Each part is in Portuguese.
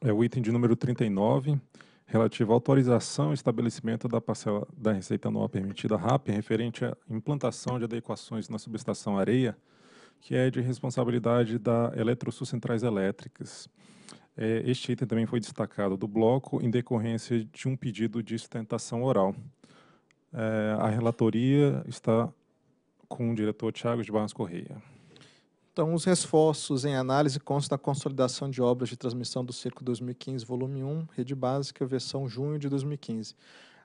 é o item de número 39, relativo à autorização e estabelecimento da parcela da receita anual permitida RAP, referente à implantação de adequações na subestação Areia, que é de responsabilidade da Eletrosul Centrais Elétricas. É, este item também foi destacado do bloco em decorrência de um pedido de sustentação oral. É, a relatoria está com o diretor Tiago de Barros Correia. Então, os reforços em análise constam da consolidação de obras de transmissão do Circo 2015, volume 1, rede básica, versão junho de 2015.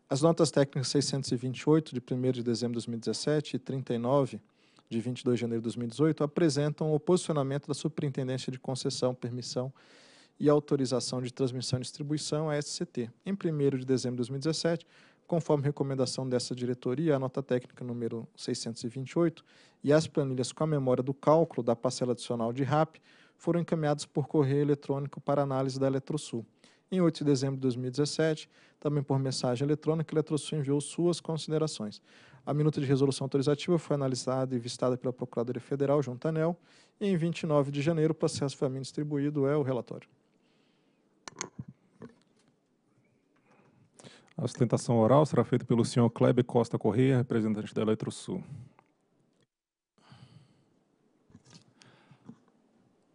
As notas técnicas 628, de 1 de dezembro de 2017, e 39, de 22 de janeiro de 2018, apresentam o posicionamento da Superintendência de Concessão, Permissão e Autorização de Transmissão e Distribuição, a SCT. Em 1 de dezembro de 2017, conforme recomendação dessa diretoria, a nota técnica número 628 e as planilhas com a memória do cálculo da parcela adicional de RAP foram encaminhadas por correio eletrônico para análise da Eletrosul. Em 8 de dezembro de 2017, também por mensagem eletrônica, a Eletrosul enviou suas considerações. A minuta de resolução autorizativa foi analisada e vistada pela Procuradoria Federal, junto à ANEL, e em 29 de janeiro o processo foi a mim distribuído, é o relatório. A sustentação oral será feita pelo senhor Kleber Costa Correia, representante da Eletrosul.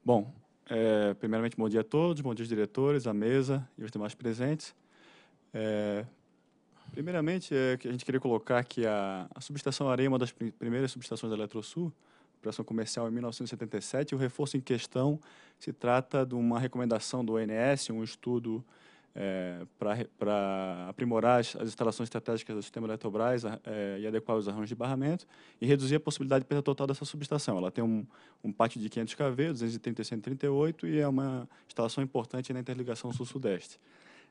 Bom, é, primeiramente, bom dia a todos, bom dia aos diretores, à mesa e aos demais presentes. É, primeiramente, é, a gente queria colocar que a, a subestação Areia é uma das primeiras subestações da Eletrosul, operação comercial em 1977, e o reforço em questão se trata de uma recomendação do ONS, um estudo é, para aprimorar as, instalações estratégicas do sistema Eletrobras é, e adequar os arranjos de barramento e reduzir a possibilidade de perda total dessa subestação. Ela tem um, um pátio de 500 kV, 230 e 138, e é uma instalação importante na interligação sul-sudeste.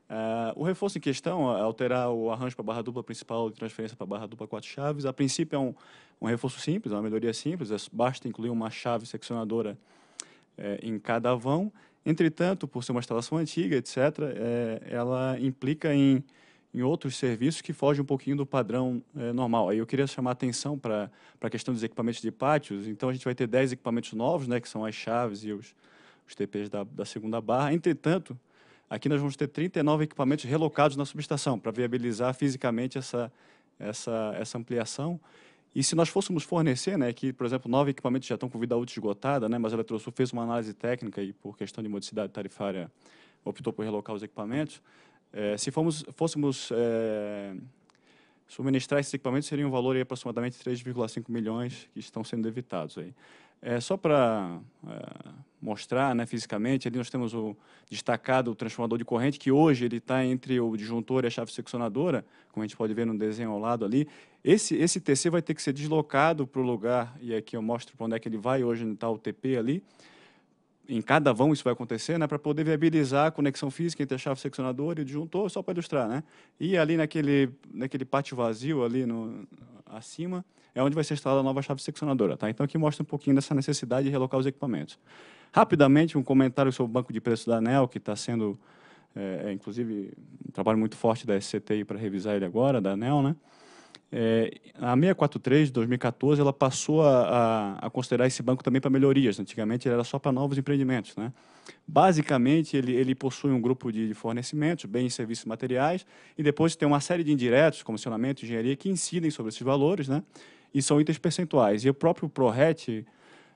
Uh, o reforço em questão, é alterar o arranjo para a barra dupla principal e transferência para a barra dupla quatro chaves, a princípio é um, um reforço simples, é uma melhoria simples, é, basta incluir uma chave seccionadora é, em cada vão Entretanto, por ser uma instalação antiga, etc., é, eh, ela implica em, em outros serviços que fogem um pouquinho do padrão é, normal. Aí eu queria chamar atenção para a questão dos equipamentos de pátios. Então, a gente vai ter 10 equipamentos novos, né, que são as chaves e os, os TPs da, da segunda barra. Entretanto, aqui nós vamos ter 39 equipamentos relocados na subestação para viabilizar fisicamente essa, essa, essa ampliação. E se nós fôssemos fornecer, né, que, por exemplo, nove equipamentos já estão com vida útil esgotada, né, mas a Eletrosul fez uma análise técnica e, por questão de modicidade tarifária, optou por relocar os equipamentos, é, se fomos, fôssemos é, subministrar esses equipamentos, seria um valor de aproximadamente 3,5 milhões que estão sendo evitados. Aí. É, só para é, mostrar né, fisicamente. Ali nós temos o destacado o transformador de corrente, que hoje ele está entre o disjuntor e a chave seccionadora, como a gente pode ver no desenho ao lado ali. Esse, esse TC vai ter que ser deslocado para o lugar, e aqui eu mostro para onde é que ele vai, hoje está o TP ali. Em cada vão isso vai acontecer, né, para poder viabilizar a conexão física entre a chave seccionadora e o disjuntor, só para ilustrar. Né? E ali naquele, naquele pátio vazio, ali no, acima, é onde vai ser instalada a nova chave seccionadora. Tá? Então, aqui mostra um pouquinho dessa necessidade de relocar os equipamentos. Rapidamente, um comentário sobre o banco de preços da ANEL, que está sendo, é, é, inclusive, um trabalho muito forte da SCTI para revisar ele agora, da ANEL, né? É, a 643 de 2014 ela passou a, a, a considerar esse banco também para melhorias. Antigamente ele era só para novos empreendimentos. Né? Basicamente, ele, ele possui um grupo de, fornecimentos, bens, serviços e materiais, e depois tem uma série de indiretos, comissionamento, engenharia, que incidem sobre esses valores, né? e são itens percentuais. E o próprio ProRet,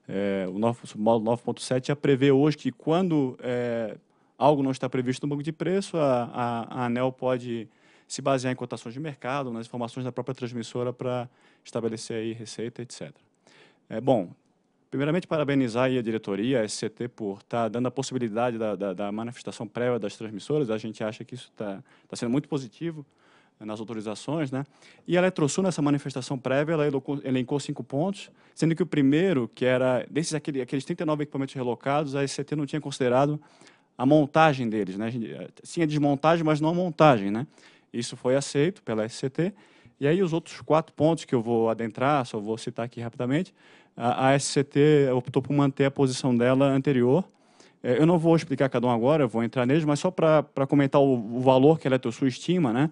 é, o novo módulo 9.7, já prevê hoje que quando é, algo não está previsto no banco de preço, a, a, a ANEL pode se basear em cotações de mercado, nas informações da própria transmissora para estabelecer aí receita, etc. É, bom, primeiramente parabenizar a diretoria, a SCT, por estar tá dando a possibilidade da, da, da, manifestação prévia das transmissoras. A gente acha que isso está tá sendo muito positivo eh, nas autorizações, né? E a Eletrosul, nessa manifestação prévia, ela elencou, elencou cinco pontos, sendo que o primeiro, que era desses aquele, aqueles 39 equipamentos relocados, a SCT não tinha considerado a montagem deles, né? Sim, a eh, desmontagem, mas não a montagem, né? Isso foi aceito pela SCT. E aí os outros quatro pontos que eu vou adentrar, só vou citar aqui rapidamente, a, a SCT optou por manter a posição dela anterior. É, eu não vou explicar cada um agora, vou entrar neles, mas só para comentar o, o, valor que a Eletrosul estima, né?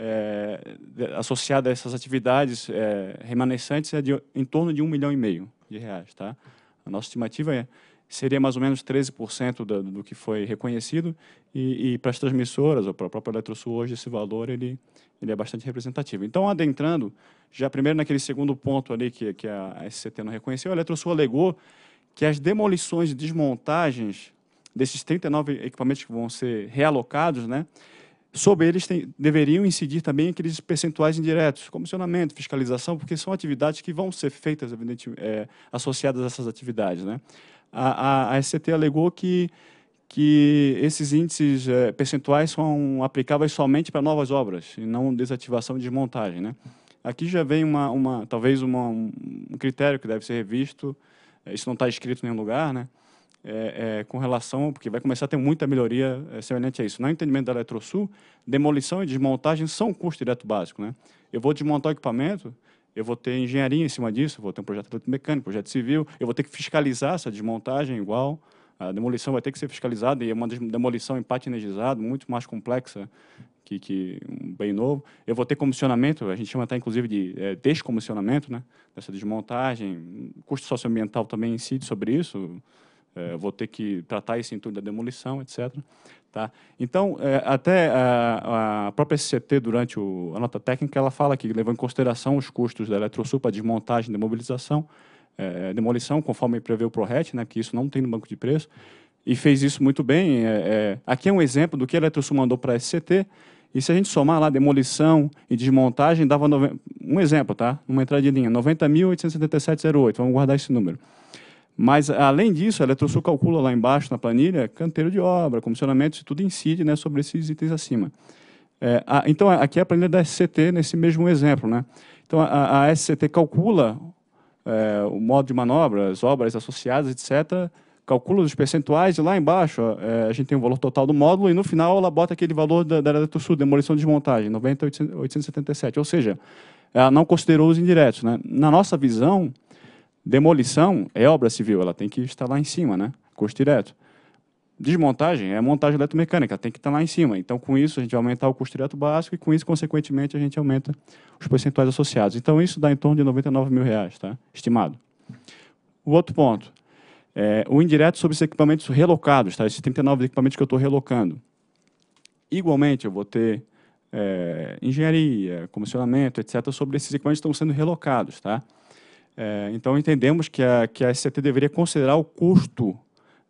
É, associada a essas atividades é, remanescentes é de, em torno de um milhão e meio de reais, tá? A nossa estimativa é seria mais ou menos 13% do, do que foi reconhecido, e, e para as transmissoras, ou para a própria Eletrosul hoje, esse valor ele, ele é bastante representativo. Então, adentrando, já primeiro naquele segundo ponto ali que, que a SCT não reconheceu, a Eletrosul alegou que as demolições e desmontagens desses 39 equipamentos que vão ser realocados, né, sobre eles tem, deveriam incidir também aqueles percentuais indiretos, comissionamento, fiscalização, porque são atividades que vão ser feitas, evidentemente, é, associadas a essas atividades. Né? a, a, a SCT alegou que, que esses índices é, percentuais são aplicáveis somente para novas obras, e não desativação e desmontagem. Né? Aqui já vem uma, uma, talvez uma, um critério que deve ser revisto, é, isso não está escrito em nenhum lugar, né? É, é, com relação, porque vai começar a ter muita melhoria é, semelhante a isso. No entendimento da Eletrosul, demolição e desmontagem são custo direto básico. Né? Eu vou desmontar o equipamento, eu vou ter engenharia em cima disso, vou ter um projeto mecânico, projeto civil, eu vou ter que fiscalizar essa desmontagem igual, a demolição vai ter que ser fiscalizada e é uma demolição em pátio energizado, muito mais complexa que, que, um bem novo. Eu vou ter comissionamento, a gente chama até inclusive de é, descomissionamento, né? Dessa desmontagem, custo socioambiental também incide sobre isso, é, vou ter que tratar isso em torno da demolição, etc. Tá? Então, é, até a, a, própria SCT, durante o, a nota técnica, ela fala que levou em consideração os custos da Eletrosul para desmontagem, demobilização, é, demolição, conforme prevê o ProRet, né, que isso não tem no banco de preço, e fez isso muito bem. É, é aqui é um exemplo do que a Eletrosul mandou para a SCT, e se a gente somar lá demolição e desmontagem, dava... Um exemplo, tá? Uma entradinha, 90.877,08, vamos guardar esse número. Mas, além disso, a Eletrosul calcula lá embaixo na planilha canteiro de obra, comissionamento, tudo incide né, sobre esses itens acima. É, a, então, aqui é a planilha da SCT nesse mesmo exemplo. Né? Então, a, a SCT calcula é, o modo de manobra, as obras associadas, etc., calcula os percentuais e lá embaixo é, a gente tem o valor total do módulo e no final ela bota aquele valor da, da Eletrosul, demolição e desmontagem, 90.877. Ou seja, ela não considerou os indiretos. Né? Na nossa visão, Demolição é obra civil, ela tem que estar lá em cima, né? Custo direto. Desmontagem é montagem eletromecânica, tem que estar lá em cima. Então, com isso, a gente vai aumentar o custo direto básico e, com isso, consequentemente, a gente aumenta os percentuais associados. Então, isso dá em torno de 99 mil reais, tá? estimado. O outro ponto, é, o indireto sobre os equipamentos relocados, tá? esses 39 equipamentos que eu estou relocando. Igualmente, eu vou ter é, engenharia, comissionamento, etc., sobre esses equipamentos que estão sendo relocados. Tá? É, então, entendemos que a, que a SCT deveria considerar o custo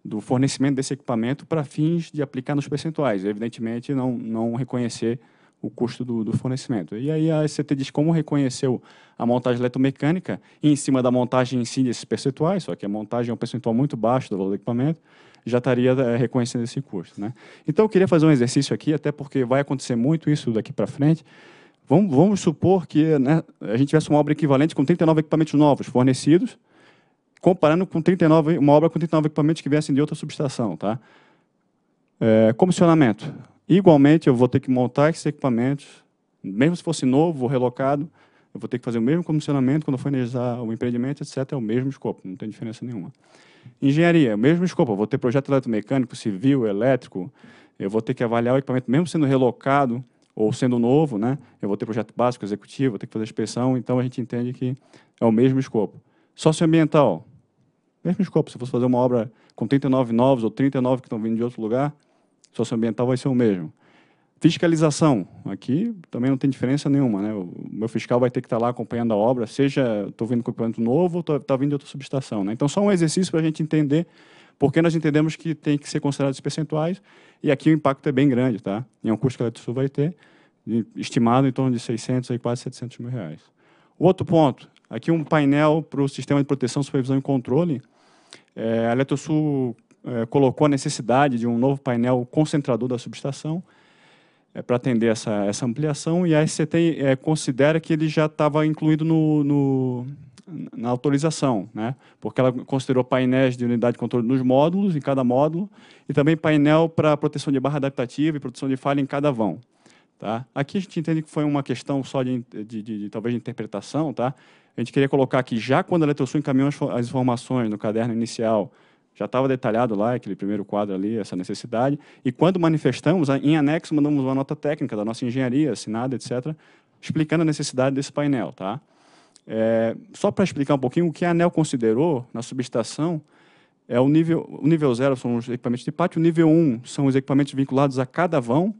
do fornecimento desse equipamento para fins de aplicar nos percentuais, evidentemente não, não reconhecer o custo do, do, fornecimento. E aí a SCT diz como reconheceu a montagem eletromecânica em cima da montagem em si desses percentuais, só que a montagem é um percentual muito baixo do valor do equipamento, já estaria é, reconhecendo esse custo. Né? Então eu queria fazer um exercício aqui, até porque vai acontecer muito isso daqui para frente, Vamos, vamos supor que né, a gente tivesse uma obra equivalente com 39 equipamentos novos fornecidos, comparando com 39, uma obra com 39 equipamentos que viessem de outra subestação. Tá? É, comissionamento. Igualmente, eu vou ter que montar esses equipamentos, mesmo se fosse novo ou relocado, eu vou ter que fazer o mesmo comissionamento quando for energizar o empreendimento, etc. É o mesmo escopo, não tem diferença nenhuma. Engenharia, o mesmo escopo, eu vou ter projeto eletromecânico, civil, elétrico, eu vou ter que avaliar o equipamento, mesmo sendo relocado, ou sendo novo, né, eu vou ter projeto básico, executivo, vou ter que fazer inspeção, então a gente entende que é o mesmo escopo. Socioambiental, mesmo escopo, se eu fosse fazer uma obra com 39 novos ou 39 que estão vindo de outro lugar, socioambiental vai ser o mesmo. Fiscalização, aqui também não tem diferença nenhuma, né? O meu fiscal vai ter que estar tá lá acompanhando a obra, seja estou vindo com equipamento novo ou está tá vindo de outra subestação, né? Então, só um exercício para a gente entender porque nós entendemos que tem que ser considerados percentuais, e aqui o impacto é bem grande, tá? É um custo que a Eletrosul vai ter, estimado em torno de 600 a quase 700 mil reais. O outro ponto, aqui um painel para o sistema de proteção, supervisão e controle. É, a Eletrosul é, colocou a necessidade de um novo painel concentrador da subestação, é, para atender essa, essa ampliação, e a SCT é, considera que ele já estava incluído no, no, na autorização, né? porque ela considerou painéis de unidade de controle nos módulos, em cada módulo, e também painel para proteção de barra adaptativa e proteção de falha em cada vão. Tá? Aqui a gente entende que foi uma questão só de, de, de, de talvez de interpretação. Tá? A gente queria colocar que já quando a Eletrosul encaminhou as, as informações no caderno inicial, já estava detalhado lá, aquele primeiro quadro ali, essa necessidade, e quando manifestamos, em anexo mandamos uma nota técnica da nossa engenharia, assinada, etc., explicando a necessidade desse painel. Tá? É, só para explicar um pouquinho, o que a ANEL considerou na subestação é o nível, o nível zero são os equipamentos de pátio, o nível 1 um são os equipamentos vinculados a cada vão,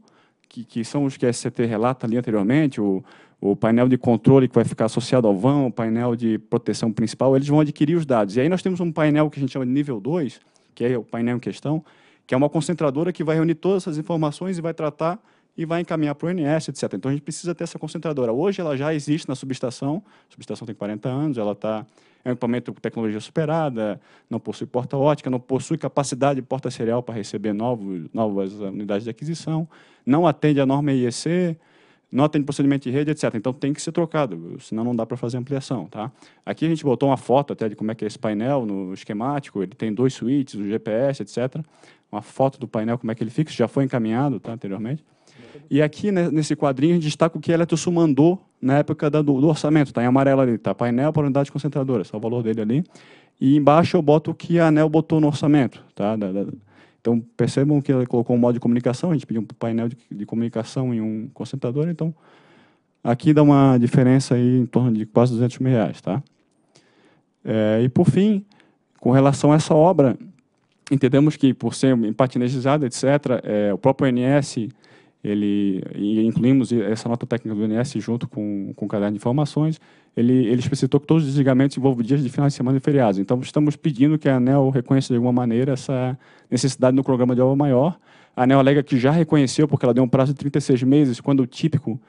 que, que são os que a SCT relata ali anteriormente, o, o painel de controle que vai ficar associado ao vão, o painel de proteção principal, eles vão adquirir os dados. E aí nós temos um painel que a gente chama de nível 2, que é o painel em questão, que é uma concentradora que vai reunir todas essas informações e vai tratar e vai encaminhar para o INS, etc. Então, a gente precisa ter essa concentradora. Hoje, ela já existe na subestação, a subestação tem 40 anos, ela está é um equipamento com tecnologia superada, não possui porta ótica, não possui capacidade de porta serial para receber novos, novas unidades de aquisição, não atende a norma IEC, não atende procedimento de rede, etc. Então tem que ser trocado, senão não dá para fazer ampliação. Tá? Aqui a gente botou uma foto até de como é que é esse painel no esquemático, ele tem dois switches, o GPS, etc. Uma foto do painel, como é que ele fica, já foi encaminhado tá, anteriormente. E aqui, né, nesse quadrinho, a gente destaca o que a Eletrosul mandou na época do, do, orçamento. Está em amarelo ali, está painel para unidade concentradora, só tá o valor dele ali. E embaixo eu boto o que a ANEL botou no orçamento. Tá? então, percebam que ela colocou um modo de comunicação, a gente pediu um painel de, de comunicação e um concentrador, então aqui dá uma diferença aí em torno de quase 200 mil reais. Tá? É, e, por fim, com relação a essa obra, entendemos que, por ser empatinegizada, etc., é, o próprio ONS ele e incluímos essa nota técnica do INS junto com, com o caderno de informações, ele, ele explicitou que todos os desligamentos envolvem dias de final de semana e feriados. Então, estamos pedindo que a ANEL reconheça de alguma maneira essa necessidade no programa de obra maior. A ANEL alega que já reconheceu, porque ela deu um prazo de 36 meses, quando o típico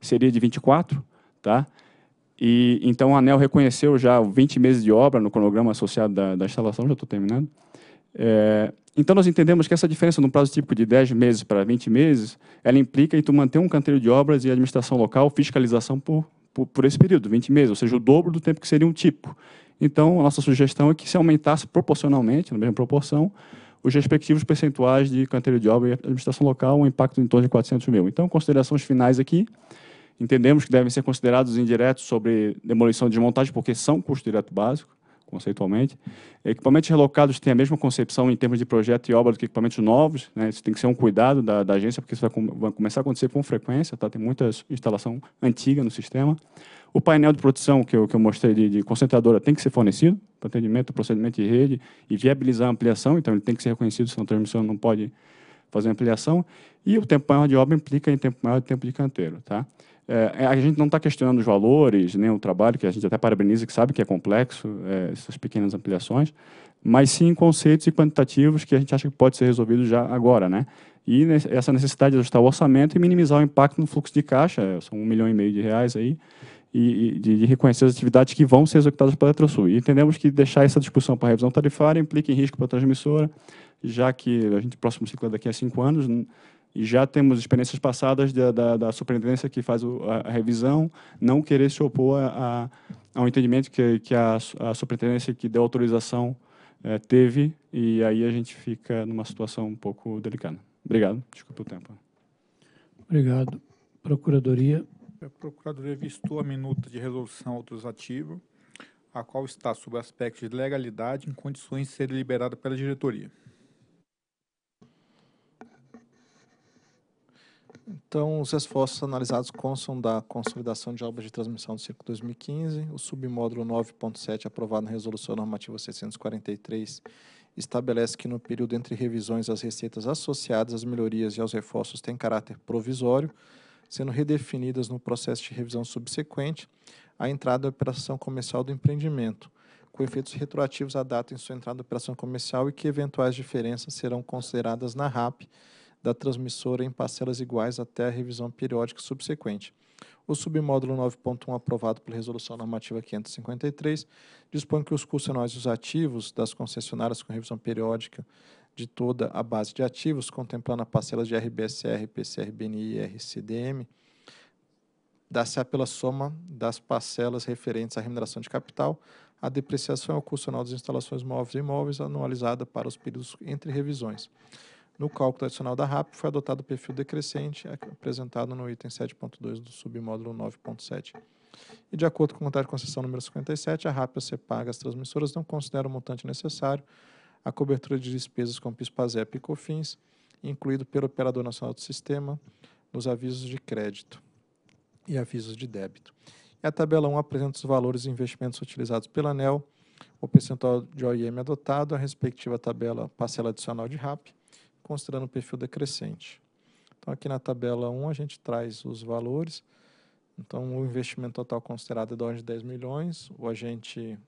seria de 24, tá? E, então, a ANEL reconheceu já 20 meses de obra no cronograma associado da, da instalação, já estou terminando. É, então, nós entendemos que essa diferença no prazo típico de 10 meses para 20 meses, ela implica em tu manter um canteiro de obras e administração local, fiscalização por, por, por esse período, 20 meses, ou seja, o dobro do tempo que seria um tipo. Então, a nossa sugestão é que se aumentasse proporcionalmente, na mesma proporção, os respectivos percentuais de canteiro de obra e administração local, um impacto em torno de 400 mil. Então, considerações finais aqui. Entendemos que devem ser considerados indiretos sobre demolição e desmontagem, porque são custo direto básico conceitualmente. Equipamentos relocados têm a mesma concepção em termos de projeto e obra do que equipamentos novos. Né? Isso tem que ser um cuidado da, da agência, porque isso vai, com, vai, começar a acontecer com frequência. Tá? Tem muita instalação antiga no sistema. O painel de produção que eu, que eu mostrei de, de concentradora tem que ser fornecido para então, atendimento, procedimento de rede e viabilizar a ampliação. Então, ele tem que ser reconhecido, senão a transmissão não pode fazer ampliação. E o tempo maior de obra implica em tempo maior de tempo de canteiro. Tá? É, é, a gente não está questionando os valores, nem o trabalho, que a gente até parabeniza, que sabe que é complexo, é, essas pequenas ampliações, mas sim conceitos e quantitativos que a gente acha que pode ser resolvido já agora, né? E essa necessidade de ajustar o orçamento e minimizar o impacto no fluxo de caixa, é, são um milhão e meio de reais aí, e, e de reconhecer as atividades que vão ser executadas pela Eletrosul. E entendemos que deixar essa discussão para a revisão tarifária implica em risco para a transmissora, já que a gente, próximo ciclo é daqui a cinco anos, e já temos experiências passadas da, da, da superintendência que faz o, a, revisão não querer se opor a, a, ao entendimento que, que a, a superintendência que deu autorização é, teve, e aí a gente fica numa situação um pouco delicada. Obrigado, desculpe o tempo. Obrigado. Procuradoria. A Procuradoria vistou a minuta de resolução autorizativa, a qual está sob aspecto de legalidade em condições de ser liberada pela diretoria. Então, os esforços analisados constam da consolidação de obras de transmissão do Circo 2015, o submódulo 9.7, aprovado na Resolução Normativa 643, estabelece que no período entre revisões as receitas associadas às melhorias e aos reforços têm caráter provisório, sendo redefinidas no processo de revisão subsequente à entrada da operação comercial do empreendimento, com efeitos retroativos à data em sua entrada da operação comercial e que eventuais diferenças serão consideradas na RAP, da transmissora em parcelas iguais até a revisão periódica subsequente. O submódulo 9.1, aprovado pela Resolução Normativa 553, dispõe que os custos anuais dos ativos das concessionárias com revisão periódica de toda a base de ativos, contemplando a parcela de RBSR, PCRBNI e RCDM, dá-se pela soma das parcelas referentes à remuneração de capital, a depreciação ao custo anual das instalações móveis e imóveis anualizada para os períodos entre revisões. No cálculo tradicional da RAP, foi adotado o perfil decrescente apresentado no item 7.2 do submódulo 9.7. E de acordo com o contrato de concessão número 57, a RAP a CEPAG, as transmissoras, não considera o montante necessário a cobertura de despesas com PIS-PASEP e COFINS, incluído pelo Operador Nacional do Sistema, nos avisos de crédito e avisos de débito. E a tabela 1 apresenta os valores e investimentos utilizados pela ANEL, o percentual de OIM adotado, a respectiva tabela parcela adicional de RAP considerando o perfil decrescente. Então, aqui na tabela 1, a gente traz os valores. Então, o investimento total considerado é da ordem de 10 milhões. O agente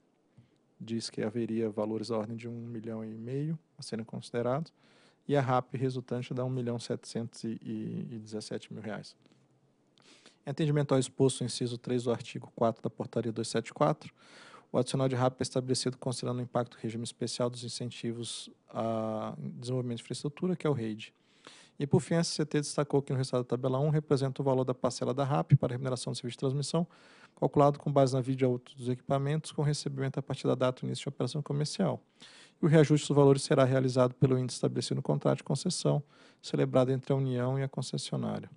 diz que haveria valores da ordem de 1 milhão e meio a serem considerados. E a RAP resultante dá 1 milhão 717 mil reais. Em atendimento ao exposto, inciso 3 do artigo 4 da portaria 274, o adicional de RAP é estabelecido considerando o impacto do regime especial dos incentivos a desenvolvimento de infraestrutura, que é o REID. E, por fim, a CCT destacou que no resultado da tabela 1 representa o valor da parcela da RAP para a remuneração do serviço de transmissão, calculado com base na vida útil dos equipamentos, com recebimento a partir da data do início de operação comercial. E o reajuste dos valores será realizado pelo índice estabelecido no contrato de concessão, celebrado entre a União e a concessionária.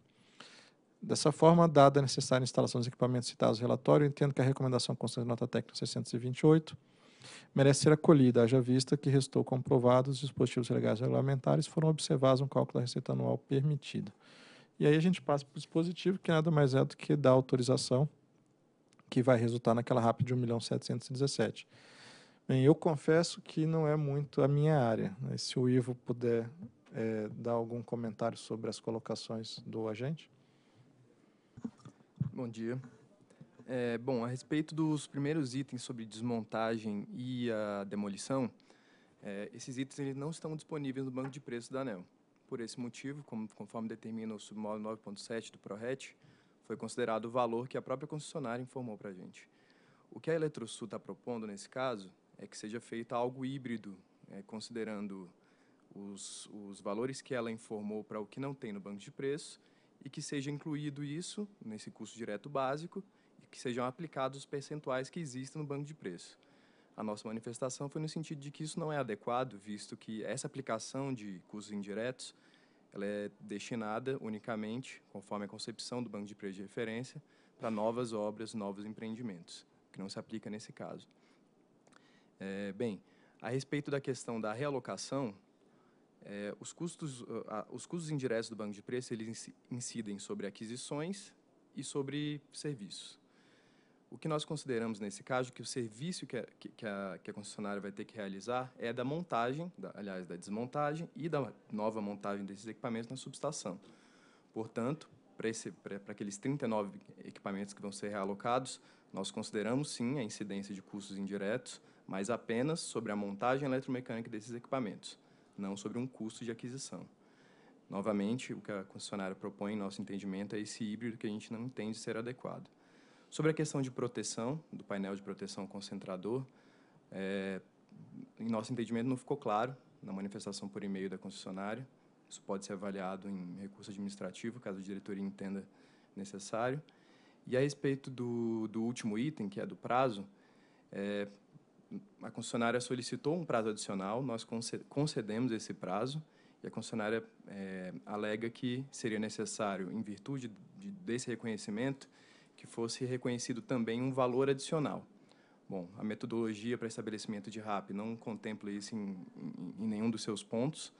Dessa forma, dada a necessária instalação dos equipamentos citados no relatório, entendo que a recomendação constante da nota técnica 628 merece ser acolhida, haja vista que restou comprovado os dispositivos legais regulamentares foram observados no cálculo da receita anual permitida. E aí a gente passa para o dispositivo, que nada mais é do que dar autorização, que vai resultar naquela rápida de 1 milhão Bem, eu confesso que não é muito a minha área. Né? Se o Ivo puder é, dar algum comentário sobre as colocações do agente. Bom dia. É, bom, a respeito dos primeiros itens sobre desmontagem e a demolição, é, esses itens eles não estão disponíveis no banco de preços da ANEL. Por esse motivo, como, conforme determina o submódulo 9.7 do ProRet, foi considerado o valor que a própria concessionária informou para a gente. O que a Eletrosul está propondo nesse caso é que seja feito algo híbrido, é, considerando os, os valores que ela informou para o que não tem no banco de preços e que seja incluído isso nesse custo direto básico e que sejam aplicados os percentuais que existem no banco de preço. A nossa manifestação foi no sentido de que isso não é adequado, visto que essa aplicação de custos indiretos ela é destinada unicamente, conforme a concepção do banco de preço de referência, para novas obras, novos empreendimentos, que não se aplica nesse caso. É, bem, a respeito da questão da realocação, é, os, custos, ah, ah, os custos indiretos do banco de preço eles incidem sobre aquisições e sobre serviços. O que nós consideramos nesse caso que o serviço que a, que a, que a concessionária vai ter que realizar é da montagem, da, aliás, da desmontagem e da nova montagem desses equipamentos na subestação. Portanto, para aqueles 39 equipamentos que vão ser realocados, nós consideramos sim a incidência de custos indiretos, mas apenas sobre a montagem eletromecânica desses equipamentos não sobre um custo de aquisição. Novamente, o que a concessionária propõe, em nosso entendimento, é esse híbrido que a gente não entende ser adequado. Sobre a questão de proteção, do painel de proteção concentrador, é, em nosso entendimento não ficou claro na manifestação por e-mail da concessionária. Isso pode ser avaliado em recurso administrativo, caso a diretoria entenda necessário. E a respeito do, do último item, que é do prazo, é, a concessionária solicitou um prazo adicional, nós concedemos esse prazo e a concessionária é, alega que seria necessário, em virtude de, desse reconhecimento, que fosse reconhecido também um valor adicional. Bom, a metodologia para estabelecimento de RAP não contempla isso em, em, em nenhum dos seus pontos,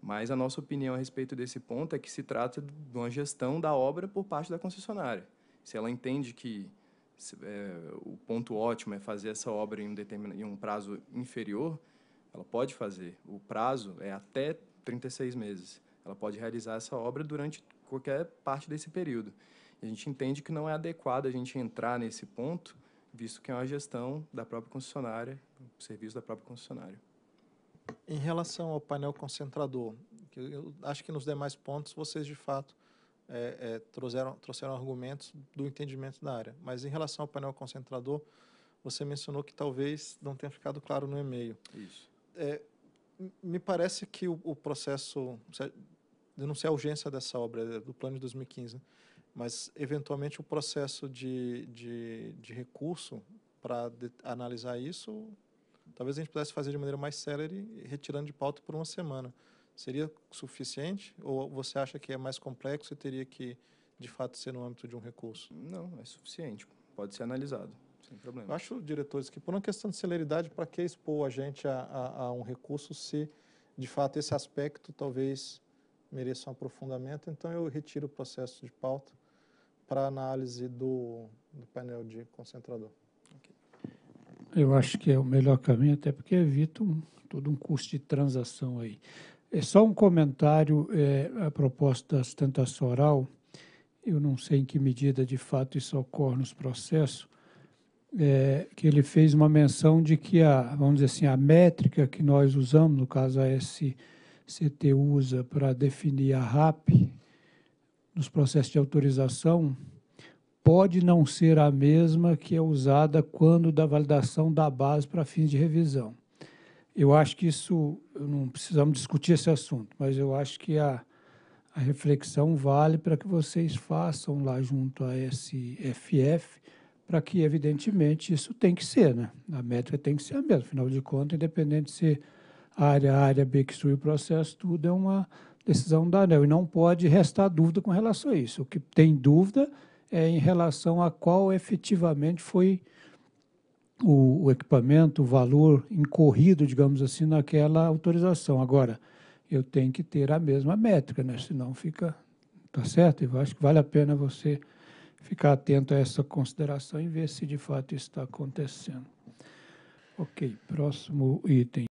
mas a nossa opinião a respeito desse ponto é que se trata de uma gestão da obra por parte da concessionária. Se ela entende que é, o ponto ótimo é fazer essa obra em um, determinado em um prazo inferior, ela pode fazer. O prazo é até 36 meses. Ela pode realizar essa obra durante qualquer parte desse período. E a gente entende que não é adequado a gente entrar nesse ponto, visto que é uma gestão da própria concessionária, o serviço da própria concessionária. Em relação ao painel concentrador, eu acho que nos demais pontos vocês de fato é, é, trouxeram, trouxeram argumentos do entendimento da área. Mas em relação ao painel concentrador, você mencionou que talvez não tenha ficado claro no e-mail. Isso. É, me parece que o, o processo, eu não sei a urgência dessa obra, é do plano de 2015, mas eventualmente o processo de, de, de recurso para analisar isso, talvez a gente pudesse fazer de maneira mais célere, retirando de pauta por uma semana. Seria suficiente ou você acha que é mais complexo e teria que, de fato, ser no âmbito de um recurso? Não, é suficiente. Pode ser analisado, sem problema. Eu acho, diretores, que por uma questão de celeridade, para que expor a gente a, a, a um recurso se, de fato, esse aspecto talvez mereça um aprofundamento? Então, eu retiro o processo de pauta para análise do, do painel de concentrador. Okay. Eu acho que é o melhor caminho, até porque evita um, todo um custo de transação aí. É só um comentário é, a proposta da sustentação oral. Eu não sei em que medida de fato isso ocorre nos processos, é, que ele fez uma menção de que a, vamos dizer assim, a métrica que nós usamos, no caso a SCT usa para definir a RAP nos processos de autorização, pode não ser a mesma que é usada quando da validação da base para fins de revisão. Eu acho que isso, não precisamos discutir esse assunto, mas eu acho que a, a reflexão vale para que vocês façam lá junto à SFF, para que, evidentemente, isso tem que ser, né? A métrica tem que ser a mesma. Afinal de contas, independente se a área A, área B que instrui o processo, tudo é uma decisão da ANEL. E não pode restar dúvida com relação a isso. O que tem dúvida é em relação a qual efetivamente foi o, o equipamento, o valor incorrido, digamos assim, naquela autorização. Agora, eu tenho que ter a mesma métrica, né? senão fica. Tá certo? Eu acho que vale a pena você ficar atento a essa consideração e ver se de fato está acontecendo. Ok, próximo item.